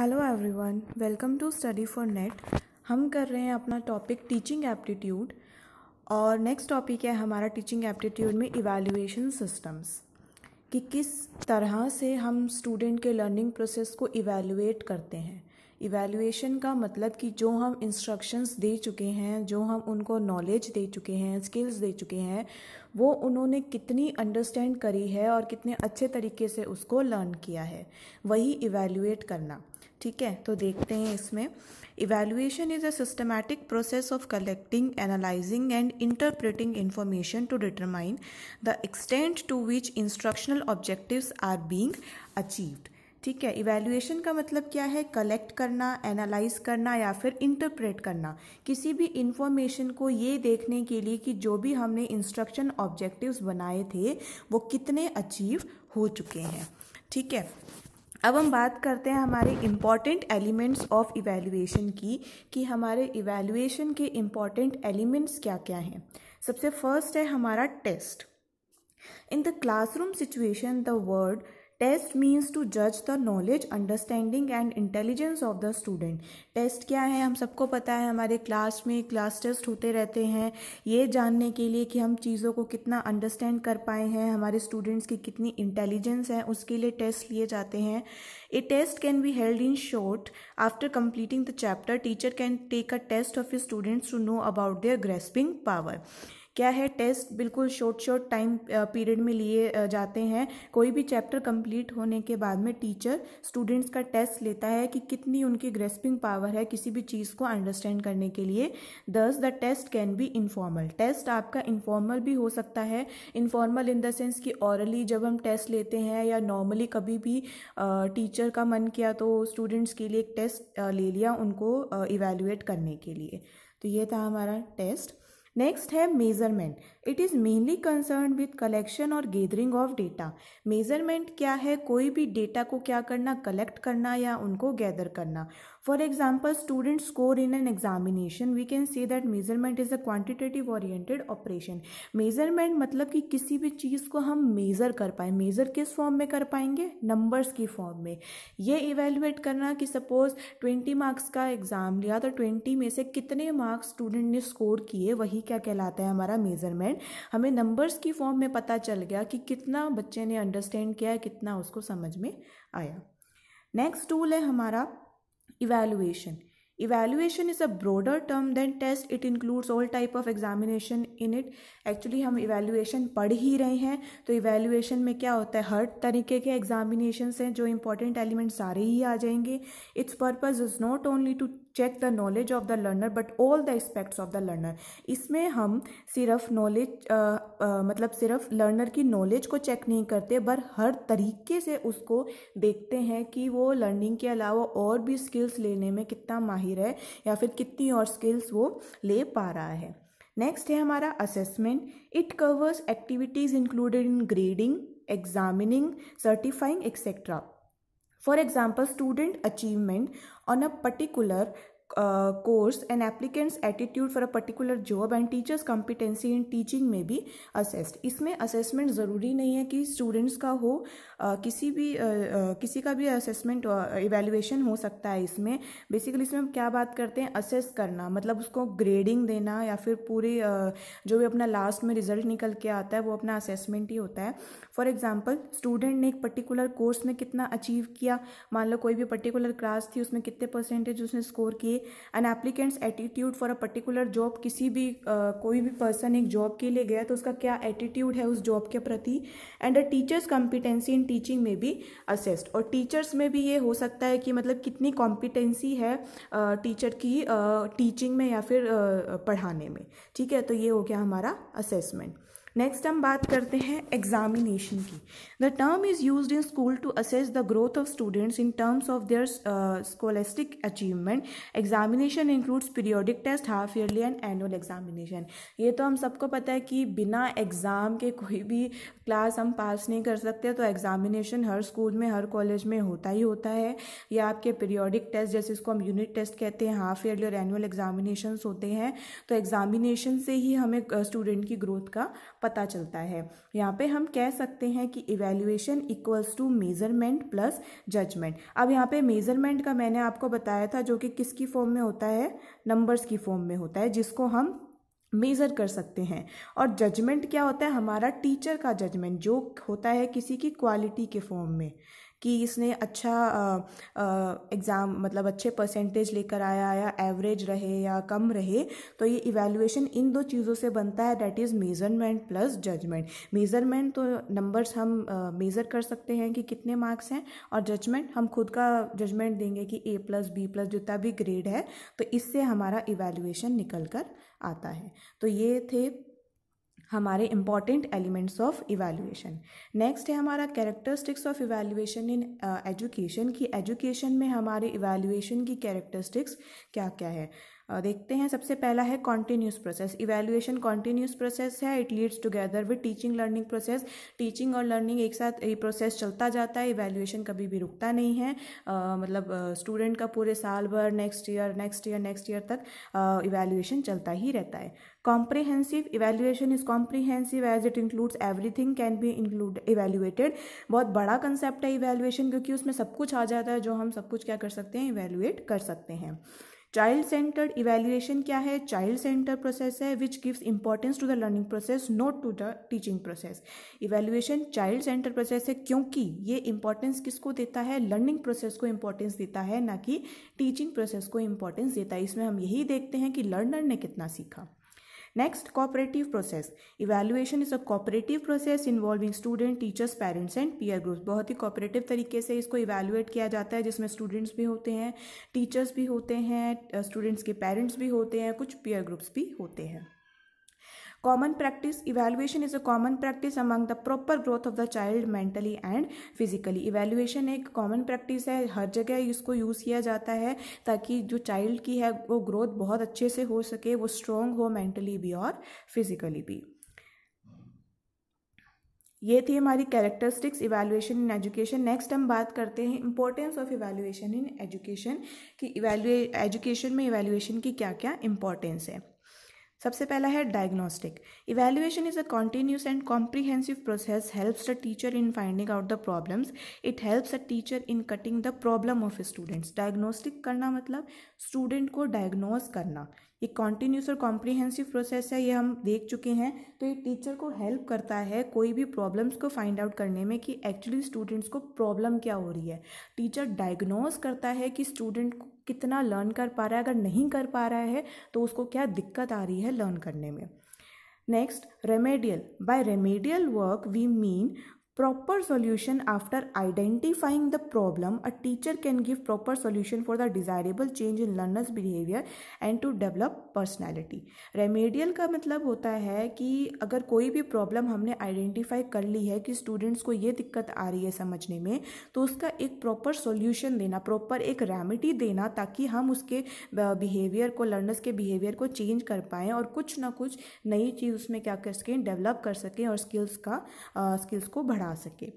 Hello everyone welcome to study for NET हम कर रहे हैं अपना टॉपिक टीचिंग एप्टीट्यूड और नेक्स्ट टॉपिक है हमारा टीचिंग एप्टीट्यूड में इवैल्यूएशन सिस्टम्स कि किस तरह से हम स्टूडेंट के लर्निंग प्रोसेस को इवैल्यूएट करते हैं इवैल्यूएशन का मतलब कि जो हम इंस्ट्रक्शंस दे चुके हैं जो हम उनको नॉलेज दे चुके हैं स्किल्स दे चुके हैं वो उन्होंने कितनी अंडरस्टैंड करी है और कितने अच्छे तरीके से उसको लर्न किया है वही इवैल्यूएट करना ठीक है तो देखते हैं इसमें evaluation is a systematic process of collecting analysing and interpreting information to determine the extent to which instructional objective are being achieved ठीक है इवेल्युएशन का मतलब क्या है कलेक्ट करना एनालाइज करना या फिर इंटरप्रेट करना किसी भी इंफॉर्मेशन को ये देखने के लिए कि जो भी हमने इंस्ट्रक्शन ऑब्जेक्टिव्स बनाए थे वो कितने अचीव हो चुके हैं ठीक है अब हम बात करते हैं हमारे इम्पॉर्टेंट एलिमेंट्स ऑफ इवेल्युएशन की कि हमारे इवेल्युएशन के इम्पॉर्टेंट एलिमेंट्स क्या क्या हैं सबसे फर्स्ट है हमारा test in the classroom situation the word test means to जज the knowledge understanding and intelligence of the student test क्या है हम सबको पता है हमारे क्लास में क्लास टेस्ट होते रहते हैं ये जानने के लिए कि हम चीज़ों को कितना अंडरस्टैंड कर पाए हैं हमारे स्टूडेंट्स की कितनी इंटेलिजेंस है उसके लिए टेस्ट लिए जाते हैं a test can be held in short after completing the chapter teacher can take a test of a students to know about their grasping power क्या है टेस्ट बिल्कुल शॉर्ट शॉर्ट टाइम पीरियड में लिए जाते हैं कोई भी चैप्टर कंप्लीट होने के बाद में टीचर स्टूडेंट्स का टेस्ट लेता है कि कितनी उनकी ग्रेस्पिंग पावर है किसी भी चीज़ को अंडरस्टैंड करने के लिए दस the test can be informal test आपका इनफॉर्मल भी हो सकता है इनफॉर्मल इन द सेंस कि औरली जब हम टेस्ट लेते हैं या नॉर्मली कभी भी टीचर का मन किया तो स्टूडेंट्स के लिए एक टेस्ट ले लिया उनको इवेल्यूएट करने के लिए तो ये था हमारा टेस्ट नेक्स्ट है measurement it is mainly concern with collection और गैदरिंग ऑफ डेटा मेजरमेंट क्या है कोई भी डेटा को क्या करना कलेक्ट करना या उनको गैदर करना for example student score in an examination we can say that measurement is a quantitative oriented operation measurement मतलब कि किसी भी चीज़ को हम मेज़र कर पाए मेज़र किस फॉर्म में कर पाएंगे नंबर्स की फॉर्म में ये इवेलुएट करना कि सपोज ट्वेंटी मार्क्स का एग्ज़ाम लिया तो ट्वेंटी में से कितने मार्क्स स्टूडेंट ने स्कोर किए वही क्या कहलाता है हमारा मेजरमेंट एंड हमें नंबर्स की फॉर्म में पता चल गया कि कितना बच्चे ने अंडरस्टैंड किया है कितना उसको समझ में आया नेक्स्ट टूल है हमारा evaluation evaluation is a broader term than test it includes all type of examination in it actually हम इवेल्यूएशन पढ़ ही रहे हैं तो इवेल्युएशन में क्या होता है हर तरीके के एग्जामिनेशन हैं जो इंपॉर्टेंट एलिमेंट सारे ही आ जाएंगे its purpose is not only to check the knowledge of the learner but all the aspects of the learner इसमें हम सिर्फ नॉलेज मतलब सिर्फ लर्नर की नॉलेज को चेक नहीं करते बट हर तरीके से उसको देखते हैं कि वो लर्निंग के अलावा और भी स्किल्स लेने में कितना माहिर माहिर है या फिर कितनी और स्किल्स वो ले पा रहा है नेक्स्ट है हमारा assessment it covers activities included in grading examining certifying etcetera for example student achievement on a particular course and applicants attitude for a particular job and teachers competency in teaching में भी assessed इसमें assessment ज़रूरी नहीं है कि students का हो uh, किसी भी uh, uh, किसी का भी असेसमेंट इवेल्युएशन uh, हो सकता है इसमें बेसिकली इसमें हम क्या बात करते हैं असेस करना मतलब उसको ग्रेडिंग देना या फिर पूरे uh, जो भी अपना लास्ट में रिजल्ट निकल के आता है वो अपना असेसमेंट ही होता है फॉर एग्जाम्पल स्टूडेंट ने एक पर्टिकुलर कोर्स में कितना अचीव किया मान लो कोई भी पर्टिकुलर क्लास थी उसमें कितने परसेंटेज उसने स्कोर किए an applicants attitude for a particular job किसी भी uh, कोई भी पर्सन एक जॉब के लिए गया तो उसका क्या एटीट्यूड है उस जॉब के प्रति and a teachers competency in teaching में भी असेस्ड और टीचर्स में भी ये हो सकता है कि मतलब कितनी कॉम्पिटेंसी है टीचर uh, की टीचिंग uh, में या फिर पढ़ाने में ठीक है तो ये हो गया हमारा असेसमेंट नेक्स्ट हम बात करते हैं एग्जामिनेशन की the term is use in school to assess the growth of students in terms of their scholastic achievement examination includes periodic test half yearly and annual examination ये तो हम सबको पता है कि बिना एग्ज़ाम के कोई भी क्लास हम पास नहीं कर सकते तो एग्जामिनेशन हर स्कूल में हर कॉलेज में होता ही होता है या आपके पीरियोडिक टेस्ट जैसे इसको हम यूनिट टेस्ट कहते हैं हाफ ईयरली और एनुअल एग्जामिनेशन होते हैं तो एग्जामिनेशन से ही हमें स्टूडेंट uh, की ग्रोथ का पता चलता है यहाँ पे हम कह सकते हैं कि evaluation equals to measurement plus judgement अब यहाँ पे मेज़रमेंट का मैंने आपको बताया था जो कि किसकी फॉर्म में होता है नंबर्स की फॉर्म में होता है जिसको हम मेज़र कर सकते हैं और जजमेंट क्या होता है हमारा टीचर का जजमेंट जो होता है किसी की क्वालिटी के फॉर्म में कि इसने अच्छा एग्ज़ाम मतलब अच्छे परसेंटेज लेकर आया या एवरेज रहे या कम रहे तो ये इवेलुएशन इन दो चीज़ों से बनता है that is measurement plus judgement measurement तो नंबर्स हम मेज़र कर सकते हैं कि कितने मार्क्स हैं और जजमेंट हम खुद का जजमेंट देंगे कि ए प्लस बी प्लस जितना भी ग्रेड है तो इससे हमारा इवेलुएशन निकल कर आता है तो ये थे हमारे important elements of evaluation next है हमारा characteristics of evaluation in education कि एजुकेशन में हमारे इवेल्युएशन की कैरेक्टरिस्टिक्स क्या क्या है देखते हैं सबसे पहला है continuous process evaluation continuous process है it leads together with teaching learning process teaching और लर्निंग एक साथ ये प्रोसेस चलता जाता है इवेल्युएशन कभी भी रुकता नहीं है आ, मतलब स्टूडेंट का पूरे साल भर next year next year next year तक इवेल्युएशन चलता ही रहता है comprehensive evaluation is comprehensive as it includes everything can be include evaluated बहुत बड़ा कंसेप्ट है इवेल्युएशन क्योंकि उसमें सब कुछ आ जाता है जो हम सब कुछ क्या कर सकते हैं इवेल्युएट कर सकते हैं चाइल्ड सेंटर्ड इवेल्युएशन क्या है चाइल्ड सेंटर प्रोसेस है which gives importance to the learning process not to the teaching process evaluation child centre process है क्योंकि ये इंपॉर्टेंस किसको देता है लर्निंग प्रोसेस को इंपॉर्टेंस देता है ना कि टीचिंग प्रोसेस को इंपॉर्टेंस देता है इसमें हम यही देखते हैं कि लर्नर ने कितना सीखा Next, cooperative process. Evaluation is a cooperative process involving student, teachers, parents and peer groups. बहुत ही cooperative तरीके से इसको evaluate किया जाता है जिसमें students भी होते हैं teachers भी होते हैं students के parents भी होते हैं कुछ peer groups भी होते हैं common practice evaluation is a common practice among the proper growth of the child mentally and physically evaluation एक कॉमन प्रैक्टिस है हर जगह इसको यूज किया जाता है ताकि जो चाइल्ड की है वो ग्रोथ बहुत अच्छे से हो सके वो स्ट्रांग हो मेंटली भी और फिजिकली भी ये थी हमारी characteristics evaluation in education next हम बात करते हैं importance of evaluation in education कि एजुकेशन में इवेल्युएशन की क्या क्या इंपॉर्टेंस है सबसे पहला है diagnostic evaluation is a continuous and comprehensive process helps the teacher in finding out the problems it helps a teacher in cutting the problem of students diagnostic करना मतलब स्टूडेंट को डायग्नोज करना ये कॉन्टिन्यूस और कॉम्प्रिहेंसिव प्रोसेस है ये हम देख चुके हैं तो ये टीचर को हेल्प करता है कोई भी प्रॉब्लम्स को फाइंड आउट करने में कि एक्चुअली स्टूडेंट्स को प्रॉब्लम क्या हो रही है टीचर डायग्नोज करता है कि स्टूडेंट को कितना लर्न कर पा रहा है अगर नहीं कर पा रहा है तो उसको क्या दिक्कत आ रही है लर्न करने में next remedial by remedial work we mean proper solution after identifying the problem a teacher can give proper solution for the desirable change in learners behavior and to develop personality remedial का मतलब होता है कि अगर कोई भी problem हमने identify कर ली है कि स्टूडेंट्स को ये दिक्कत आ रही है समझने में तो उसका एक प्रॉपर सॉल्यूशन देना प्रॉपर एक रेमेडी देना ताकि हम उसके बिहेवियर को लर्नर्स के बिहेवियर को चेंज कर पाएँ और कुछ ना कुछ नई चीज़ उसमें क्या कर सकें डेवलप कर सकें और स्किल्स का स्किल्स को बढ़ा जा सके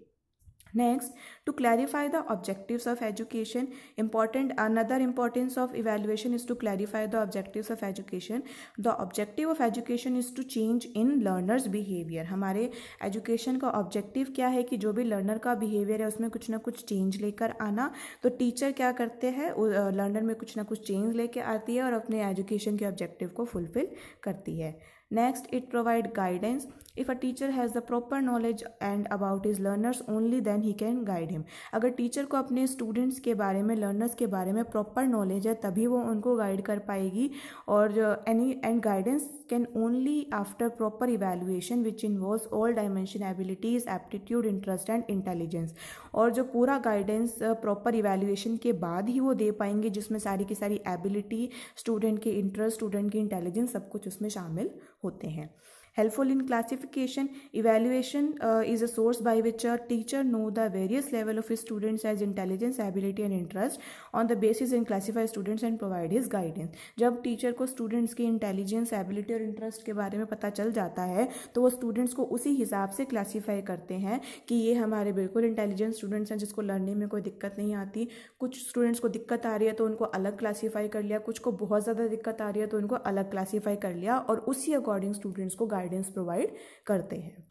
next to clarify the objectives of education important another importance of evaluation is to clarify the objectives of education the objective of education is to change in learners behaviour हमारे education का objective क्या है कि जो भी learner का behaviour है उसमें कुछ ना कुछ चेंज लेकर आना तो टीचर क्या करते हैं लर्नर में कुछ ना कुछ चेंज लेके आती है और अपने एजुकेशन के ऑब्जेक्टिव को फुलफिल करती है next it provide guidance if a teacher has the proper knowledge and about his learners only then he can guide him अगर टीचर को अपने स्टूडेंट्स के बारे में लर्नर्स के बारे में प्रॉपर नॉलेज है तभी वो उनको गाइड कर पाएगी और any and guidance can only after proper evaluation which involve all dimension abilities aptitude interest and intelligence और जो पूरा गाइडेंस प्रॉपर इवेल्युएशन के बाद ही वो दे पाएंगे जिसमें सारी की सारी एबिलिटी स्टूडेंट के इंटरेस्ट स्टूडेंट की इंटेलिजेंस सब कुछ उसमें शामिल होते हैं helpful in classification evaluation uh, is a source by which a teacher know the various level of his students as intelligence ability and interest on the basis and classify students and provide his guidance जब teacher को students की intelligence ability और interest के बारे में पता चल जाता है तो वो स्टूडेंट्स को उसी हिसाब से क्लासीफाई करते हैं कि ये हमारे बिल्कुल इंटेलिजेंट स्टूडेंट्स हैं जिसको लर्निंग में कोई दिक्कत नहीं आती कुछ स्टूडेंट्स को दिक्कत आ रही है तो उनको अलग क्लासीफाई कर लिया कुछ को बहुत ज़्यादा दिक्कत आ रही है तो उनको अलग क्लासीफाई कर लिया और उसी अकॉर्डिंग स्टूडेंट्स को गाइड गाइडेंस प्रोवाइड करते हैं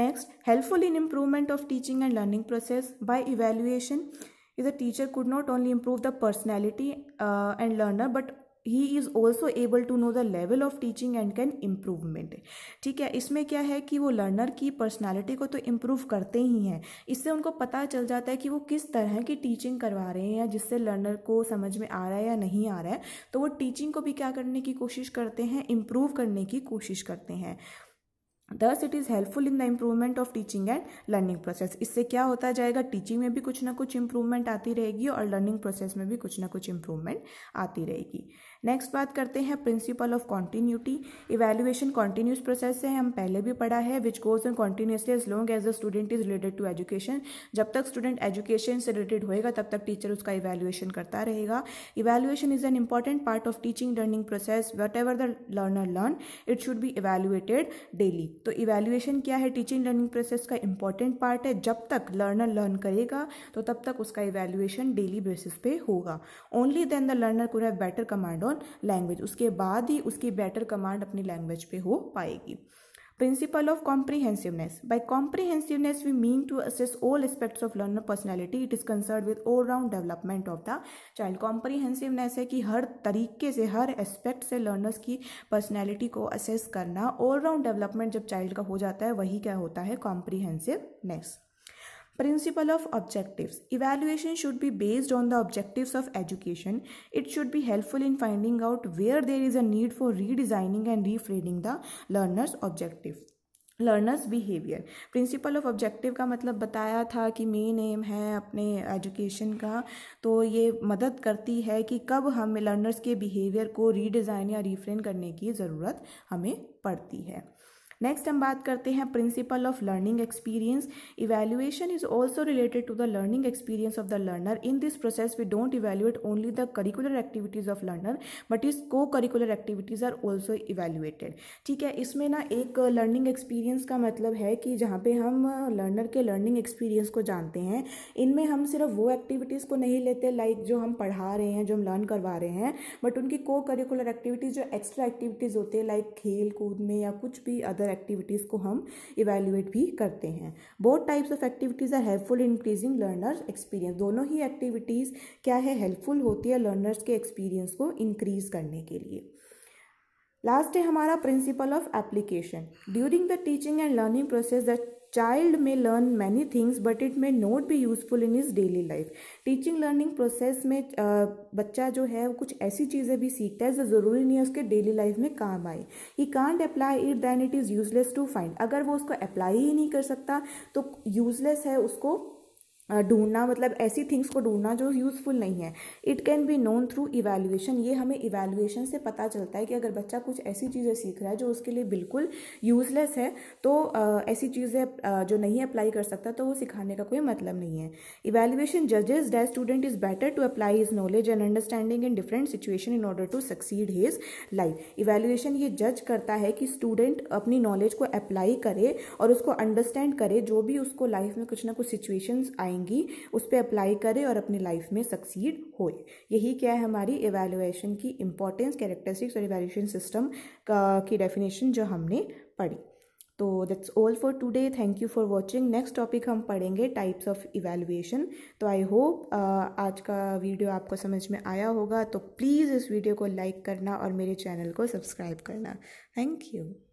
next helpful in improvement of teaching and learning process by evaluation is a teacher could not only improve the personality and learner but he is also able to know the level of teaching and can improvement ठीक है इसमें क्या है कि वो learner की personality को तो इम्प्रूव करते ही हैं इससे उनको पता चल जाता है कि वो किस तरह की टीचिंग करवा रहे हैं या जिससे लर्नर को समझ में आ रहा है या नहीं आ रहा है तो वो टीचिंग को भी क्या करने की कोशिश करते हैं improve करने की कोशिश करते हैं thus it is helpful in the improvement of teaching and learning process इससे क्या होता जाएगा टीचिंग में भी कुछ ना कुछ इम्प्रूवमेंट आती रहेगी और लर्निंग प्रोसेस में भी कुछ ना कुछ इम्प्रूवमेंट आती रहेगी नेक्स्ट बात करते हैं principle of continuity evaluation continuous process है हम पहले भी पढ़ा है which goes in continuously as long as the student is related to education जब तक स्टूडेंट एजुकेशन से रिलेटेड होएगा तब तक टीचर उसका इवेल्युएशन करता रहेगा evaluation is an important part of teaching learning process whatever the learner learn it should be evaluated daily तो इवेल्युएशन क्या है टीचिंग लर्निंग प्रोसेस का इंपॉर्टेंट पार्ट है जब तक लर्नर लर्न करेगा तो तब तक उसका इवेल्युएशन डेली बेसिस पे होगा only then the learner could have better command on upon language उसके बाद ही उसकी बेटर कमांड अपनी लैंग्वेज पे हो पाएगी principle of comprehensiveness by comprehensiveness we mean to assess all aspects of learner personality it is concerned with all round development of the child comprehensiveness है कि हर तरीके से हर एस्पेक्ट से लर्नर्स की पर्सनैलिटी को असेस करना ऑलराउंड डेवलपमेंट जब चाइल्ड का हो जाता है वही क्या होता है comprehensiveness Principle of objectives. Evaluation should be based on the objectives of education. It should be helpful in finding out where there is a need for redesigning and reframing the learner's objective learners behaviour principle of objective का मतलब बताया था कि main M है अपने education का तो ये मदद करती है कि कब हमें लर्नर्स के बिहेवियर को रीडिज़ाइन या रिफ्रेन करने की ज़रूरत हमें पड़ती है नेक्स्ट हम बात करते हैं principle of learning experience evaluation is also related to the learning experience of the learner in this process we don't evaluate only the curricular activities of learner but is cocurricular activities are also evaluated ठीक है इसमें ना एक learning experience का मतलब है कि जहाँ पे हम लर्नर के लर्निंग एक्सपीरियंस को जानते हैं इनमें हम सिर्फ वो एक्टिविटीज़ को नहीं लेते लाइक like जो हम पढ़ा रहे हैं जो हम लर्न करवा रहे हैं बट उनकी को करिकुलर एक्टिविटीज़ जो एक्स्ट्रा एक्टिविटीज़ होते हैं लाइक खेल कूद में या कुछ भी अदर एक्टिविटीज़ को हम इवेल्युएट भी करते हैं both types of activities are helpful increasing learners experience दोनों ही एक्टिविटीज़ क्या है हेल्पफुल होती है लर्नर्स के एक्सपीरियंस को इंक्रीज़ करने के लिए लास्ट है हमारा principle of application during the teaching and learning process the Child may learn many things but it may not be useful in his daily life. Teaching learning process में बच्चा जो है वो कुछ ऐसी चीज़ें भी सीखता है जो ज़रूरी नहीं है उसके डेली लाइफ में काम आए he can't apply it then it is useless to find अगर वो उसको अप्लाई ही नहीं कर सकता तो यूजलेस है उसको ढूंढना मतलब ऐसी थिंग्स को ढूंढना जो यूज़फुल नहीं है it can be known through evaluation ये हमें इवैल्यूएशन से पता चलता है कि अगर बच्चा कुछ ऐसी चीज़ें सीख रहा है जो उसके लिए बिल्कुल यूज़लेस है तो ऐसी चीज़ें जो नहीं अप्लाई कर सकता तो वो सिखाने का कोई मतलब नहीं है इवैल्यूएशन जजेस that student is better to apply his knowledge and understanding in different situation in order to succeed his life evaluation ये जज करता है कि स्टूडेंट अपनी नॉलेज को अप्लाई करे और उसको अंडरस्टैंड करे जो भी उसको लाइफ में कुछ ना कुछ सिचुएशन आए आएंगी उस पर अप्लाई करें और अपनी लाइफ में सक्सीड होए यही क्या है हमारी एवेलुएशन की इंपॉर्टेंस कैरेक्टरिस्टिक्स और एवेल्यूशन सिस्टम का की डेफिनेशन जो हमने पढ़ी तो that's all for today thank you for watching next topic हम पढ़ेंगे टाइप्स ऑफ इवेलुएशन तो आई होप uh, आज का वीडियो आपको समझ में आया होगा तो प्लीज़ इस वीडियो को लाइक करना और मेरे चैनल को सब्सक्राइब करना थैंक यू